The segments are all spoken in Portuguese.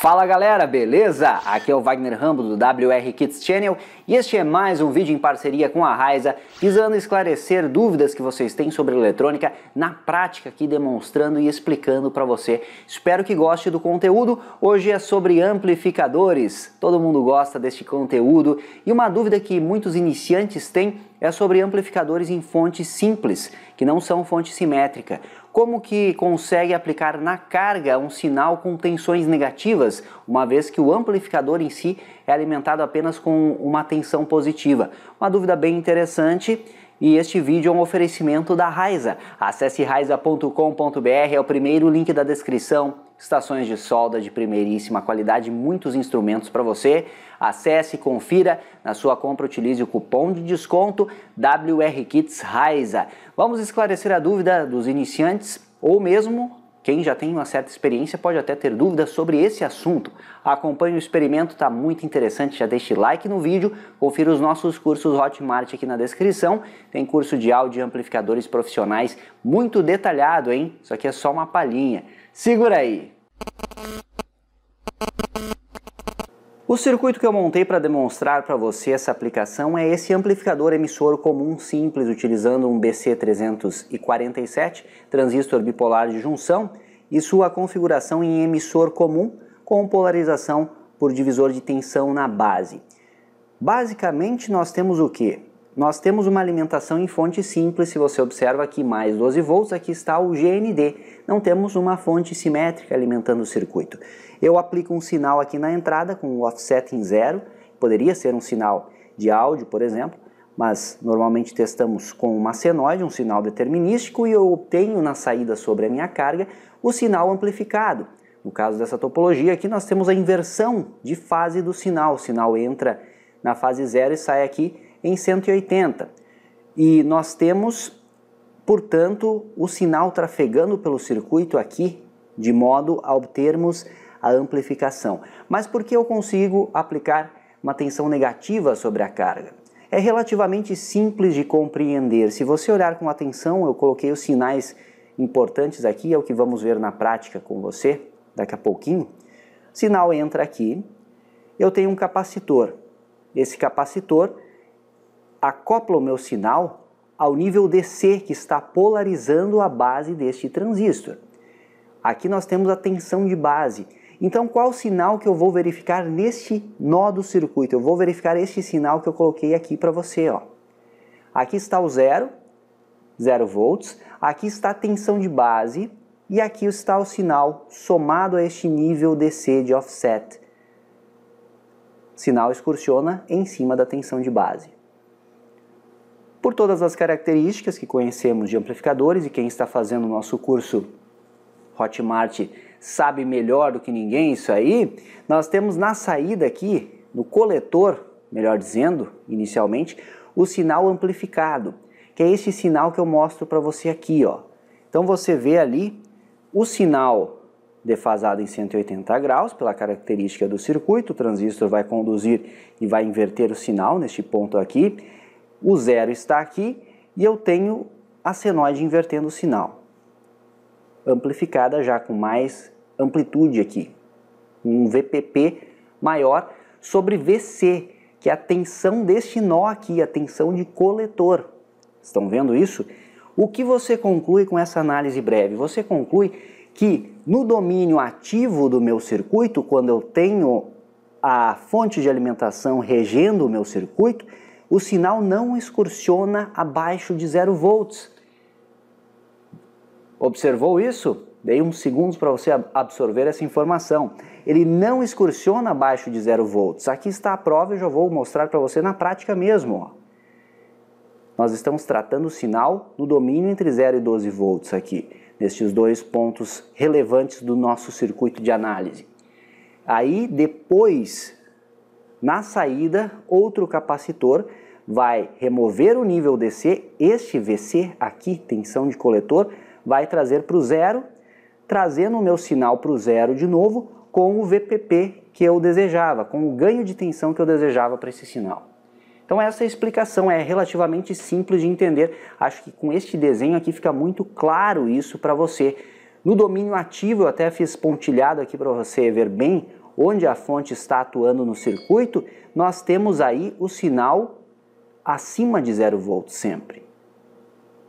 Fala galera, beleza? Aqui é o Wagner Rambo do WR Kids Channel e este é mais um vídeo em parceria com a Raiza, visando esclarecer dúvidas que vocês têm sobre eletrônica na prática aqui demonstrando e explicando para você. Espero que goste do conteúdo. Hoje é sobre amplificadores. Todo mundo gosta deste conteúdo e uma dúvida que muitos iniciantes têm é sobre amplificadores em fonte simples, que não são fonte simétrica. Como que consegue aplicar na carga um sinal com tensões negativas, uma vez que o amplificador em si é alimentado apenas com uma tensão positiva? Uma dúvida bem interessante. E este vídeo é um oferecimento da Raiza. Acesse raiza.com.br, é o primeiro link da descrição estações de solda de primeiríssima qualidade, muitos instrumentos para você. Acesse, confira, na sua compra utilize o cupom de desconto wrkitsraisa. Vamos esclarecer a dúvida dos iniciantes ou mesmo quem já tem uma certa experiência pode até ter dúvidas sobre esse assunto. Acompanhe o experimento, está muito interessante. Já deixe like no vídeo, confira os nossos cursos Hotmart aqui na descrição. Tem curso de áudio e amplificadores profissionais muito detalhado, hein? Isso aqui é só uma palhinha. Segura aí! O circuito que eu montei para demonstrar para você essa aplicação é esse amplificador emissor comum simples utilizando um BC347, transistor bipolar de junção, e sua configuração em emissor comum com polarização por divisor de tensão na base. Basicamente nós temos o que? Nós temos uma alimentação em fonte simples, se você observa aqui mais 12 volts, aqui está o GND. Não temos uma fonte simétrica alimentando o circuito. Eu aplico um sinal aqui na entrada com o offset em zero, poderia ser um sinal de áudio, por exemplo, mas normalmente testamos com uma senoide, um sinal determinístico, e eu obtenho na saída sobre a minha carga o sinal amplificado. No caso dessa topologia aqui, nós temos a inversão de fase do sinal. O sinal entra na fase zero e sai aqui em 180. E nós temos, portanto, o sinal trafegando pelo circuito aqui, de modo a obtermos a amplificação. Mas por que eu consigo aplicar uma tensão negativa sobre a carga? É relativamente simples de compreender. Se você olhar com atenção, eu coloquei os sinais importantes aqui, é o que vamos ver na prática com você daqui a pouquinho. O sinal entra aqui, eu tenho um capacitor. Esse capacitor acopla o meu sinal ao nível DC, que está polarizando a base deste transistor. Aqui nós temos a tensão de base. Então, qual sinal que eu vou verificar neste nó do circuito? Eu vou verificar este sinal que eu coloquei aqui para você. Ó. Aqui está o zero, 0 volts. Aqui está a tensão de base e aqui está o sinal somado a este nível DC de offset. O sinal excursiona em cima da tensão de base. Por todas as características que conhecemos de amplificadores, e quem está fazendo o nosso curso Hotmart sabe melhor do que ninguém isso aí, nós temos na saída aqui, no coletor, melhor dizendo, inicialmente, o sinal amplificado, que é esse sinal que eu mostro para você aqui. Ó. Então você vê ali o sinal defasado em 180 graus, pela característica do circuito, o transistor vai conduzir e vai inverter o sinal neste ponto aqui, o zero está aqui e eu tenho a senoide invertendo o sinal, amplificada já com mais amplitude aqui, um VPP maior sobre VC, que é a tensão deste nó aqui, a tensão de coletor. Estão vendo isso? O que você conclui com essa análise breve? Você conclui que no domínio ativo do meu circuito, quando eu tenho a fonte de alimentação regendo o meu circuito, o sinal não excursiona abaixo de 0 volts. Observou isso? Dei uns segundos para você absorver essa informação. Ele não excursiona abaixo de 0 volts. Aqui está a prova, eu já vou mostrar para você na prática mesmo. Nós estamos tratando o sinal no domínio entre 0 e 12 volts aqui, nestes dois pontos relevantes do nosso circuito de análise. Aí depois, na saída, outro capacitor vai remover o nível DC, este VC aqui, tensão de coletor, vai trazer para o zero, trazendo o meu sinal para o zero de novo com o VPP que eu desejava, com o ganho de tensão que eu desejava para esse sinal. Então essa explicação é relativamente simples de entender. Acho que com este desenho aqui fica muito claro isso para você. No domínio ativo, eu até fiz pontilhado aqui para você ver bem onde a fonte está atuando no circuito, nós temos aí o sinal acima de 0 volts sempre.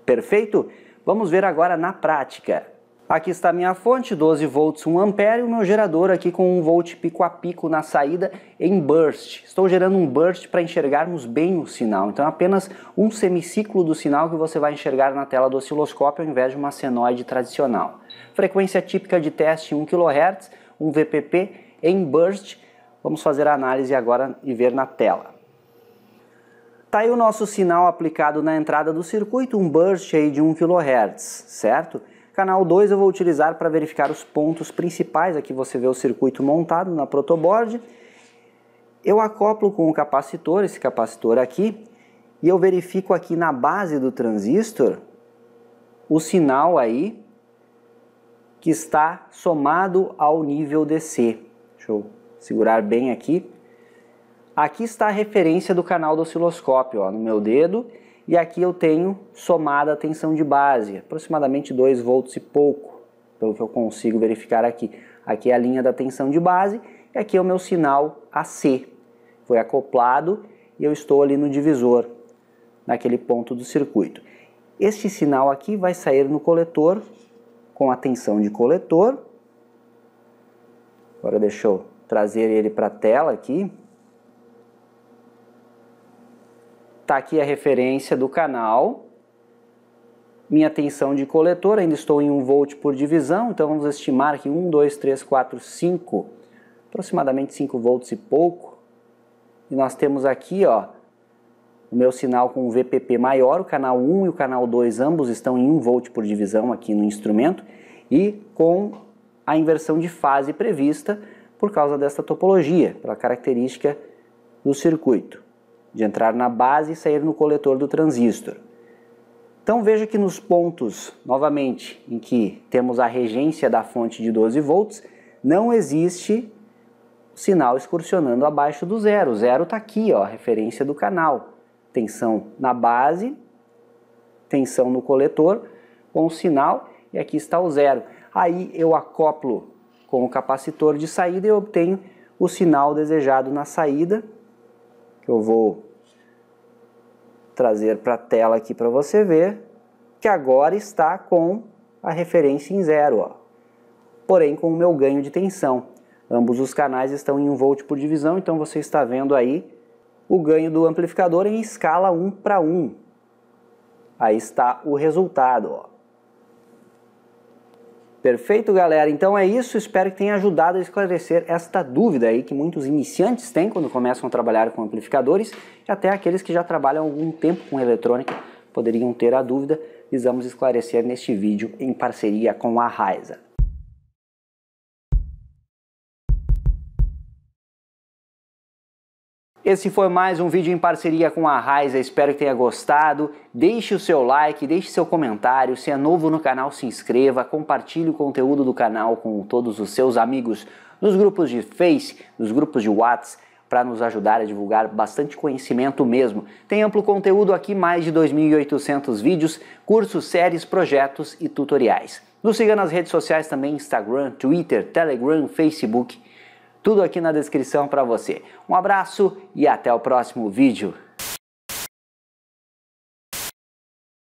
Perfeito? Vamos ver agora na prática. Aqui está minha fonte, 12 volts 1 ampere, o meu gerador aqui com 1 volt pico a pico na saída em burst. Estou gerando um burst para enxergarmos bem o sinal, então apenas um semiciclo do sinal que você vai enxergar na tela do osciloscópio ao invés de uma senoide tradicional. Frequência típica de teste 1 kHz, um VPP em burst. Vamos fazer a análise agora e ver na tela. Tá aí o nosso sinal aplicado na entrada do circuito, um burst aí de 1 kHz, certo? Canal 2 eu vou utilizar para verificar os pontos principais, aqui você vê o circuito montado na protoboard. Eu acoplo com o capacitor, esse capacitor aqui, e eu verifico aqui na base do transistor o sinal aí que está somado ao nível DC. Deixa eu segurar bem aqui Aqui está a referência do canal do osciloscópio, ó, no meu dedo, e aqui eu tenho somada a tensão de base, aproximadamente 2 volts e pouco, pelo que eu consigo verificar aqui. Aqui é a linha da tensão de base e aqui é o meu sinal AC. Foi acoplado e eu estou ali no divisor, naquele ponto do circuito. Este sinal aqui vai sair no coletor com a tensão de coletor. Agora deixa eu trazer ele para a tela aqui. Está aqui a referência do canal. Minha tensão de coletor, ainda estou em 1 volt por divisão, então vamos estimar que 1, 2, 3, 4, 5, aproximadamente 5 volts e pouco. E nós temos aqui ó, o meu sinal com o VPP maior, o canal 1 e o canal 2, ambos estão em 1 volt por divisão aqui no instrumento, e com a inversão de fase prevista por causa desta topologia, pela característica do circuito de entrar na base e sair no coletor do transistor. Então veja que nos pontos, novamente, em que temos a regência da fonte de 12 volts, não existe sinal excursionando abaixo do zero. O zero está aqui, ó, a referência do canal. Tensão na base, tensão no coletor, com o sinal, e aqui está o zero. Aí eu acoplo com o capacitor de saída e obtenho o sinal desejado na saída, que eu vou trazer para a tela aqui para você ver, que agora está com a referência em zero, ó. porém com o meu ganho de tensão. Ambos os canais estão em 1 volt por divisão, então você está vendo aí o ganho do amplificador em escala 1 para 1. Aí está o resultado. Ó. Perfeito, galera? Então é isso. Espero que tenha ajudado a esclarecer esta dúvida aí que muitos iniciantes têm quando começam a trabalhar com amplificadores e até aqueles que já trabalham há algum tempo com eletrônica poderiam ter a dúvida. Visamos esclarecer neste vídeo em parceria com a Raiza. Esse foi mais um vídeo em parceria com a Raiza, espero que tenha gostado. Deixe o seu like, deixe seu comentário, se é novo no canal se inscreva, compartilhe o conteúdo do canal com todos os seus amigos nos grupos de Face, nos grupos de WhatsApp, para nos ajudar a divulgar bastante conhecimento mesmo. Tem amplo conteúdo aqui, mais de 2.800 vídeos, cursos, séries, projetos e tutoriais. Nos siga nas redes sociais também, Instagram, Twitter, Telegram, Facebook tudo aqui na descrição para você. Um abraço e até o próximo vídeo.